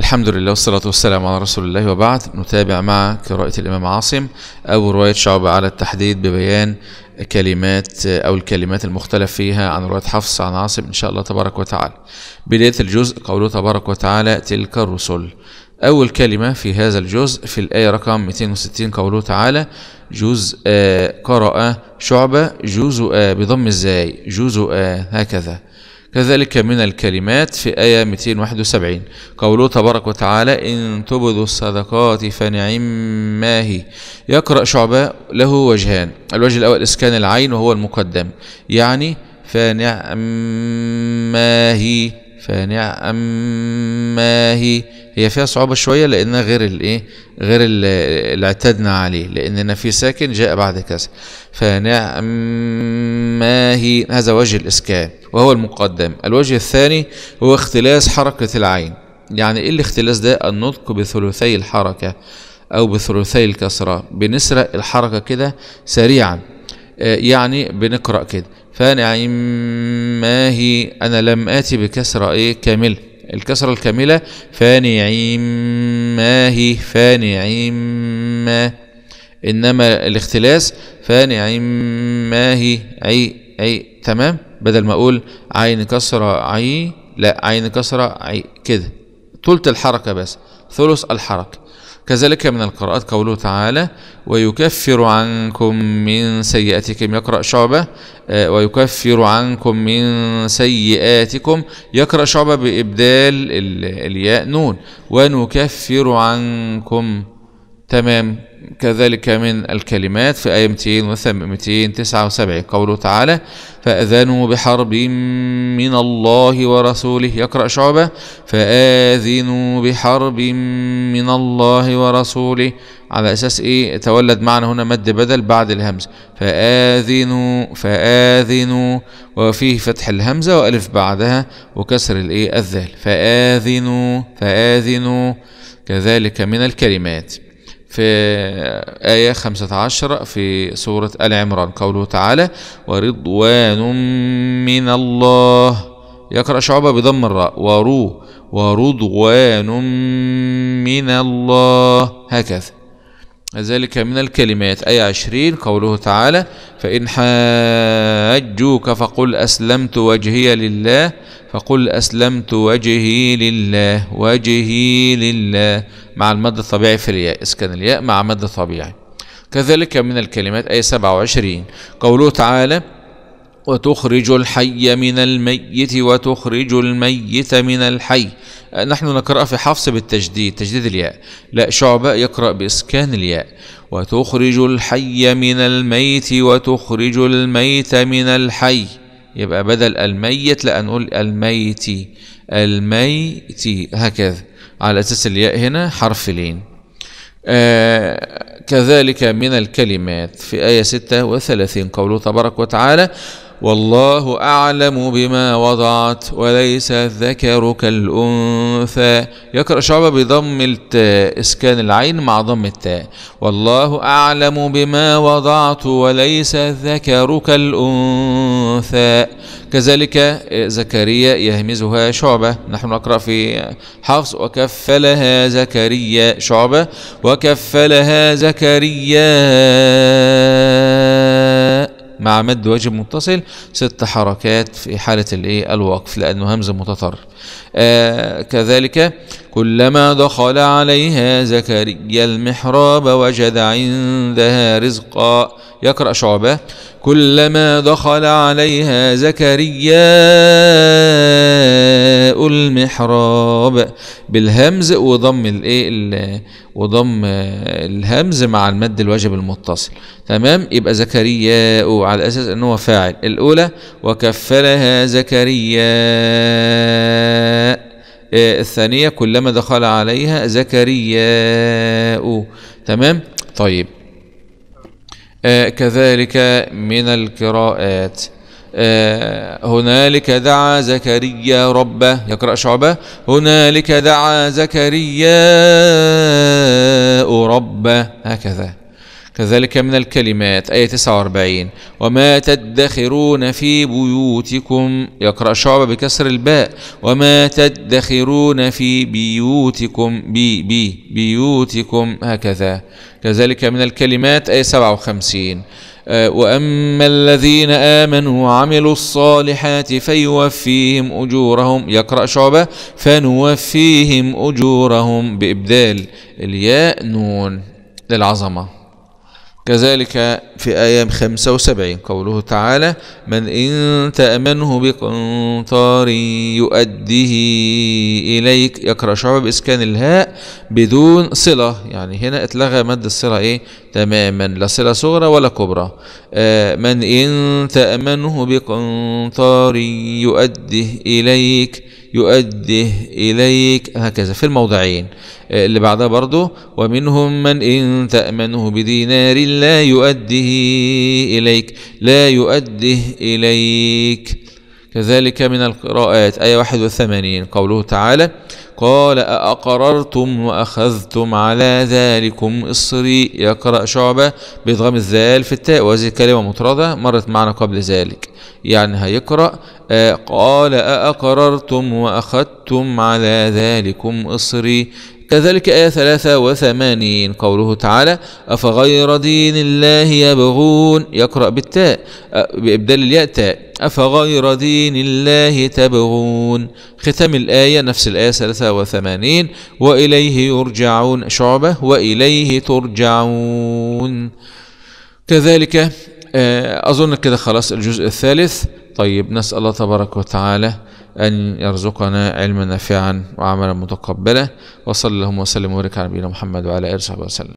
الحمد لله والصلاة والسلام على رسول الله وبعد نتابع مع قراءة الإمام عاصم أو رواية شعبة على التحديد ببيان كلمات أو الكلمات المختلف فيها عن رواية حفص عن عاصم إن شاء الله تبارك وتعالى بداية الجزء قوله تبارك وتعالى تلك الرسل أول كلمة في هذا الجزء في الآية رقم 260 قوله تعالى جزء قرأ شعبة جزء بضم الزاي جزء هكذا كذلك من الكلمات في آية 271 قوله تبارك وتعالى إن تبذوا الصدقات فنعم ما هي يقرأ شعباء له وجهان الوجه الأول إسكان العين وهو المقدم يعني فنعم ما هي فنعم ما هي هي فيها صعوبة شوية لأنها غير الايه غير اللي اعتدنا عليه لأننا في ساكن جاء بعد كسر فنعم ما هي هذا وجه الإسكان وهو المقدم الوجه الثاني هو اختلاس حركة العين يعني ايه الاختلاس ده النطق بثلثي الحركة أو بثلثي الكسرة بنسرق الحركة كده سريعا يعني بنقرأ كده فنعما هي أنا لم آتي بكسرة إيه كاملة الكسرة الكاملة فنعما هي فنعما إنما الاختلاس فنعما هي عي عي تمام بدل ما أقول عين كسرة عي لا عين كسرة عي كده ثلث الحركة بس ثلث الحركة كذلك من القراءات قوله تعالى ويكفر عنكم من سيئاتكم يقرأ شعبة آه، ويكفر عنكم من سيئاتكم يقرأ شعبة بإبدال الياء نون ونكفر عنكم تمام كذلك من الكلمات في آية 279 قوله تعالى فأذنوا بحرب من الله ورسوله يقرأ شعبة فآذنوا بحرب من الله ورسوله على أساس إيه تولد معنا هنا مد بدل بعد الهمز فآذنوا فآذنوا وفيه فتح الهمزة وألف بعدها وكسر الإيه الذال فآذنوا فآذنوا كذلك من الكلمات في آية 15 في سورة آل عمران قوله تعالى ورضوان من الله يقرأ شعبة بضم الراء ورو ورضوان من الله هكذا ذلك من الكلمات أي عشرين قوله تعالى فإن حاجوك فقل أسلمت وجهي لله فقل أسلمت وجهي لله وجهي لله مع المد الطبيعي في الياء إسكان الياء مع مد طبيعي كذلك من الكلمات أي سبعة وعشرين قوله تعالى وتخرج الحي من الميت وتخرج الميت من الحي آه، نحن نقرأ في حفص بالتجديد تجديد الياء لا شعبة يقرأ بإسكان الياء وتخرج الحي من الميت وتخرج الميت من الحي يبقى بدل الميت لا نقول الميت الميت هكذا على أساس الياء هنا حرف لين آه كذلك من الكلمات في آية 36 قوله تبارك وتعالى والله أعلم بما وضعت وليس الذكر كالأنثى يقرأ شعبة بضم التاء إسكان العين مع ضم التاء والله أعلم بما وضعت وليس الذكر كالأنثى كذلك زكريا يهمزها شعبة نحن نقرأ في حفص وكفلها زكريا شعبة وكفلها زكريا مع مد واجب متصل ست حركات في حالة الايه الوقف لأنه همز متطرف آه كذلك كلما دخل عليها زكريا المحراب وجد عندها رزقا يقرأ شعبة كلما دخل عليها زكريا المحراب بالهمز وضم الايه وضم الهمز مع المد الواجب المتصل تمام يبقى زكريا على اساس ان هو فاعل الاولى وكفلها زكريا آه، الثانية كلما دخل عليها زكرياء تمام طيب آه، كذلك من القراءات آه، هنالك دعا زكريا ربه يقرأ شعبة هنالك دعا زكرياء ربه هكذا كذلك من الكلمات آية 49 وما تدخرون في بيوتكم يقرأ شعبة بكسر الباء وما تدخرون في بيوتكم بي بي بيوتكم هكذا كذلك من الكلمات آية 57 آه، وأما الذين آمنوا وعملوا الصالحات فيوفيهم أجورهم يقرأ شعبة فنوفيهم أجورهم بإبدال الياء نون للعظمة كذلك في آيام 75 قوله تعالى من إن تأمنه بقنطار يؤديه إليك يقرأ شعب بإسكان الهاء بدون صلة يعني هنا اتلغى مد الصلة إيه تماما لا صلة صغرى ولا كبرى آه من إن تأمنه بقنطار يؤديه إليك يؤده إليك هكذا في الموضعين آه، اللي بعدها برضه ومنهم من إن تأمنه بدينار لا يؤده إليك لا يؤده إليك كذلك من القراءات آية 81 قوله تعالى قال أأقررتم وأخذتم على ذلكم إصري يقرأ شعبة بإدغام الذال في التاء وهذه الكلمة مطردة مرت معنا قبل ذلك يعني هيقرأ آه، قال أأقررتم وأخذتم على ذلكم إصري كذلك آية 83 قوله تعالى أفغير دين الله يبغون يقرأ بالتاء آه، بإبدال الياء تاء أفغير دين الله تبغون ختام الآية نفس الآية 83 وإليه يرجعون شعبة وإليه ترجعون كذلك آه، أظن كده خلاص الجزء الثالث طيب نسأل الله تبارك وتعالى أن يرزقنا علما نافعا وعملا متقبلا وصلى اللهم وسلم وبارك على نبينا محمد وعلى آله وصحبه وسلم